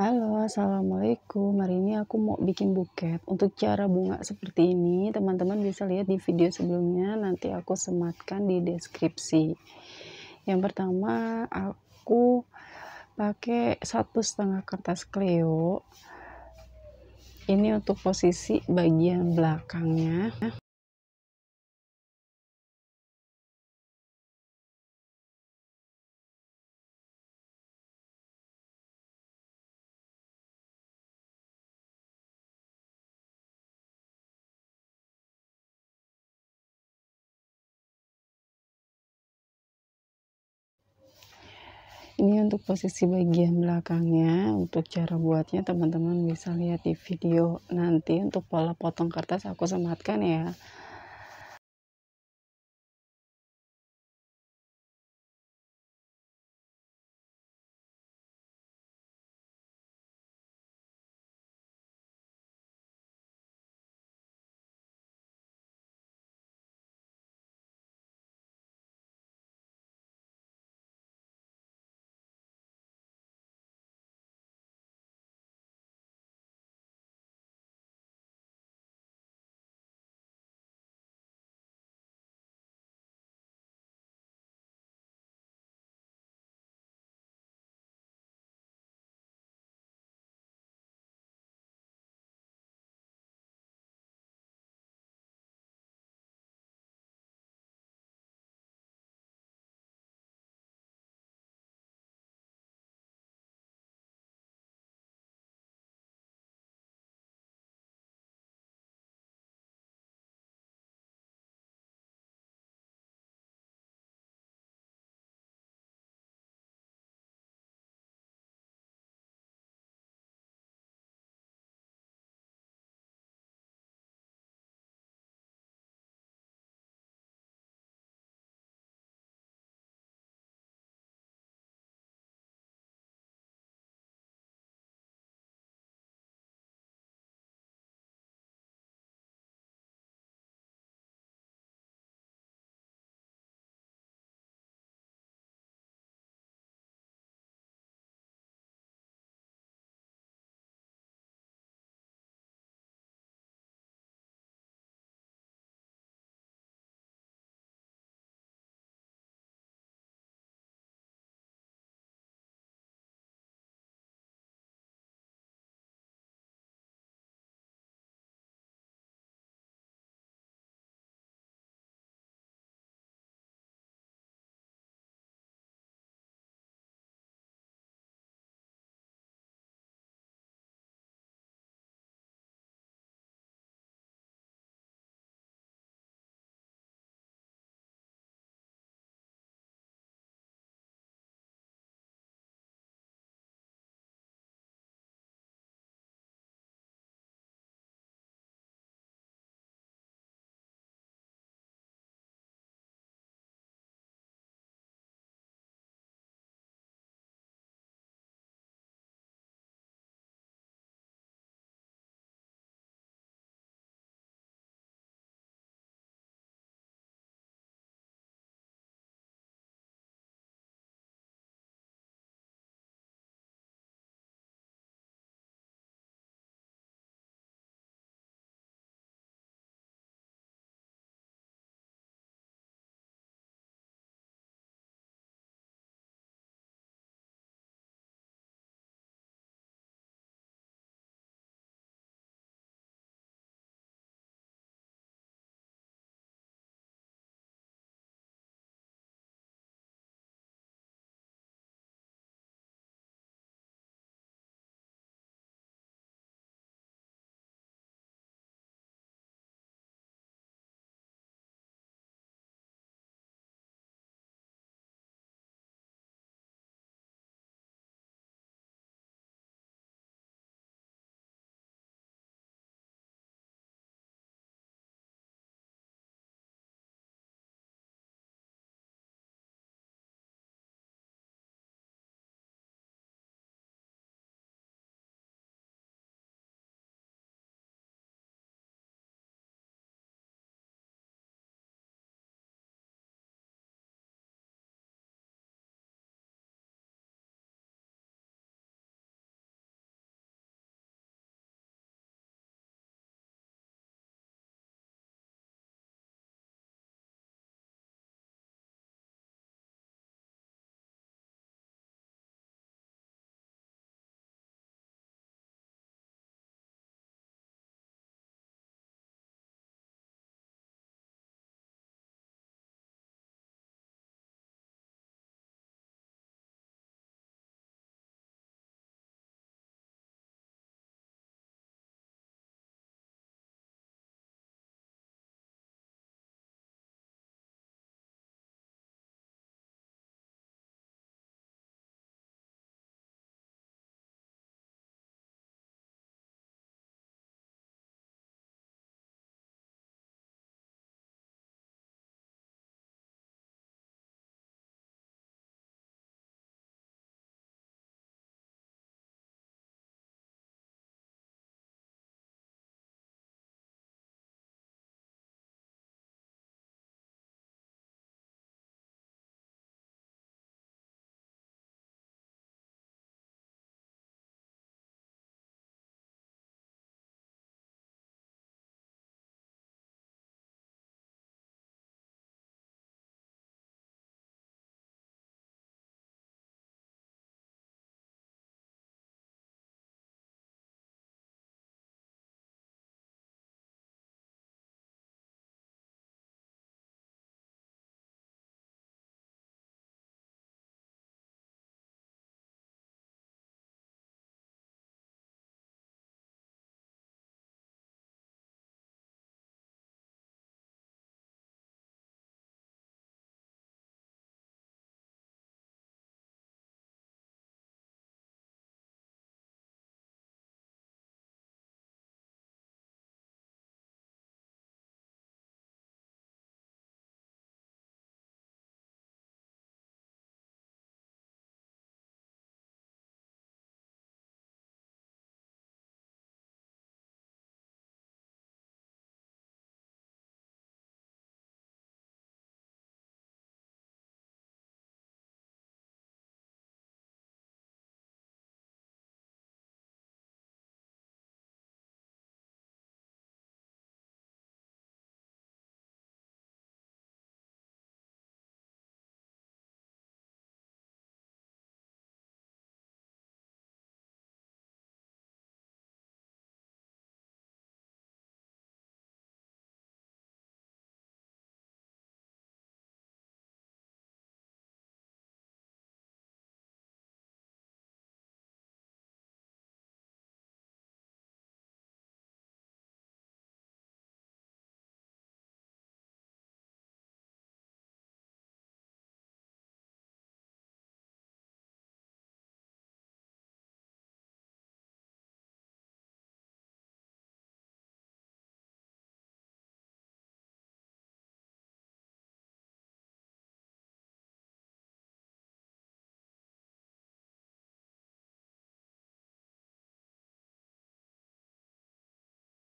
Halo, Assalamualaikum. Hari ini aku mau bikin buket. Untuk cara bunga seperti ini, teman-teman bisa lihat di video sebelumnya, nanti aku sematkan di deskripsi. Yang pertama, aku pakai satu setengah kertas kleo. Ini untuk posisi bagian belakangnya. ini untuk posisi bagian belakangnya untuk cara buatnya teman-teman bisa lihat di video nanti untuk pola potong kertas aku sematkan ya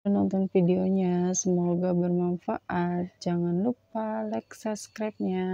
menonton videonya. Semoga bermanfaat. Jangan lupa like subscribe-nya.